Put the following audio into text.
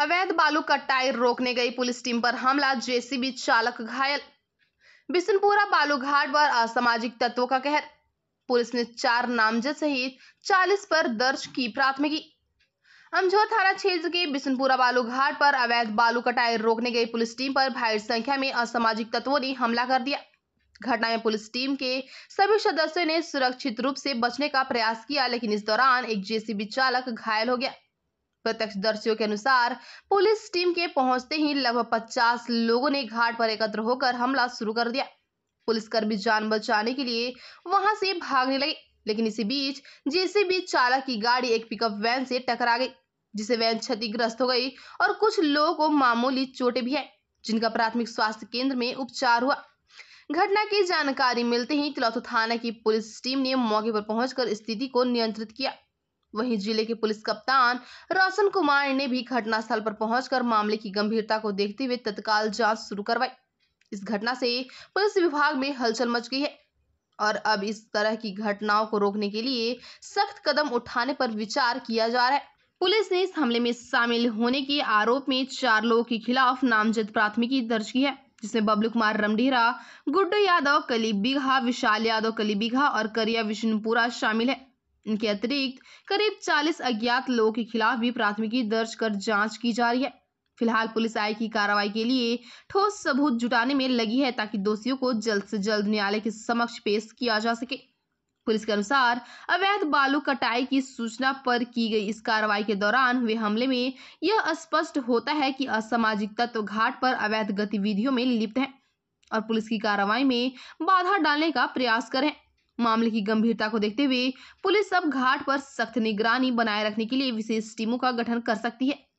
अवैध बालू का टायर रोकने गई पुलिस टीम पर हमला जेसीबी चालक घायल बिशनपुरा बालूघाट पर असामाजिक तत्वों का कहर पुलिस ने चार नामजद सहित चालीस पर दर्ज की प्राथमिकी अमझोर थाना क्षेत्र के बिशनपुरा बालूघाट पर अवैध बालू कटाई रोकने गई पुलिस टीम पर भारी संख्या में असामाजिक तत्वों ने हमला कर दिया घटना में पुलिस टीम के सभी सदस्यों ने सुरक्षित रूप से बचने का प्रयास किया लेकिन इस दौरान एक जेसीबी चालक घायल हो गया प्रत्यक्षदर्शियों के अनुसार पुलिस टीम के पहुंचते ही लगभग पचास लोगों ने घाट पर एकत्र होकर हमला शुरू कर दिया पुलिसकर्मी जान बचाने के लिए वहां से भागने लगे लेकिन इसी बीच जेसीबी चालक की गाड़ी एक पिकअप वैन से टकरा गई जिसे वैन क्षतिग्रस्त हो गई और कुछ लोगों को मामूली चोटें भी आई जिनका प्राथमिक स्वास्थ्य केंद्र में उपचार हुआ घटना की जानकारी मिलते ही तिलौथ थाना की पुलिस टीम ने मौके पर पहुंचकर स्थिति को नियंत्रित किया वहीं जिले के पुलिस कप्तान रोशन कुमार ने भी घटनास्थल पर पहुंचकर मामले की गंभीरता को देखते हुए तत्काल जांच शुरू करवाई इस घटना से पुलिस विभाग में हलचल मच गई है और अब इस तरह की घटनाओं को रोकने के लिए सख्त कदम उठाने पर विचार किया जा रहा है पुलिस ने इस हमले में शामिल होने के आरोप में चार लोगों के खिलाफ नामजद प्राथमिकी दर्ज की है जिसमें बबलू कुमार रमडीरा गुड्डू यादव कली बीघा विशाल यादव कली बीघा और करिया विष्णुपुरा शामिल है इनके अतिरिक्त करीब चालीस अज्ञात लोगों के खिलाफ भी प्राथमिकी दर्ज कर जांच की जा रही है फिलहाल पुलिस आय की कार्रवाई के लिए ठोस सबूत जुटाने में लगी है ताकि दोषियों को जल्द से जल्द न्यायालय के समक्ष पेश किया जा सके पुलिस के अनुसार अवैध बालू कटाई की सूचना पर की गई इस कार्रवाई के दौरान हुए हमले में यह स्पष्ट होता है कि असामाजिक तत्व घाट पर अवैध गतिविधियों में लिप्त हैं और पुलिस की कार्रवाई में बाधा डालने का प्रयास करें मामले की गंभीरता को देखते हुए पुलिस अब घाट पर सख्त निगरानी बनाए रखने के लिए विशेष टीमों का गठन कर सकती है